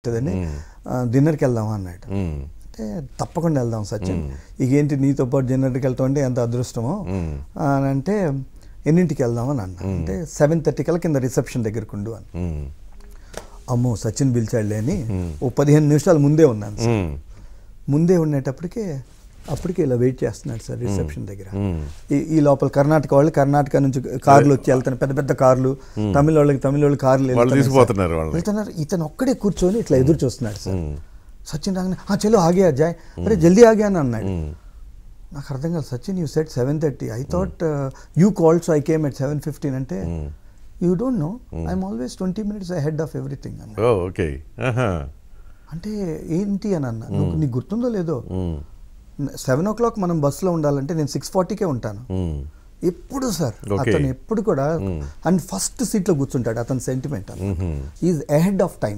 ఉంటుందని డిన్నర్కి వెళ్దాం అన్నాడు అంటే తప్పకుండా వెళ్దాం సచిన్ ఇకేంటి నీతో పాటు డిన్నర్కి వెళ్తాం అంటే ఎంత అదృష్టమో అని అంటే ఎన్నింటికి వెళ్దాం అని అన్నా అంటే సెవెన్ థర్టీ కల్లా కింద రిసెప్షన్ దగ్గరకు ఉండు అని అమ్మో సచిన్ పిలిచాడులే అని ఓ పదిహేను నిమిషాలు ముందే ఉన్నాను ముందే ఉండేటప్పటికే అప్పటికి ఇలా వెయిట్ చేస్తున్నాడు సార్ రిసెప్షన్ దగ్గర ఈ లోపల కర్ణాటక వాళ్ళు కర్ణాటక నుంచి కార్లు వచ్చి వెళ్తాను పెద్ద పెద్ద కార్లు తమిళ వాళ్ళకి తమిళ వాళ్ళు కార్లు వెళ్తున్నారు ఇతను ఒక్కడే కూర్చొని ఇట్లా ఎదురు చూస్తున్నాడు సార్ సచిన్ రాగానే చలో ఆగే అజాయ్ అరే జల్దీ ఆగే అని అన్నాడు నాకు అర్థం కాదు Sachin you set seven thirty I thought you call so I came at seven fifteen అంటే you don't know I'm always twenty minutes ahead of everything okay అంటే ఏంటి అని అన్న నీకు గుర్తుందో లేదో సెవెన్ ఓ క్లాక్ మనం బస్సులో ఉండాలంటే నేను సిక్స్ ఫార్టీకే ఉంటాను ఎప్పుడు సార్ అతను ఎప్పుడు కూడా అండ్ ఫస్ట్ సీట్లో కూర్చుంటాడు అతని sentiment is ahead of time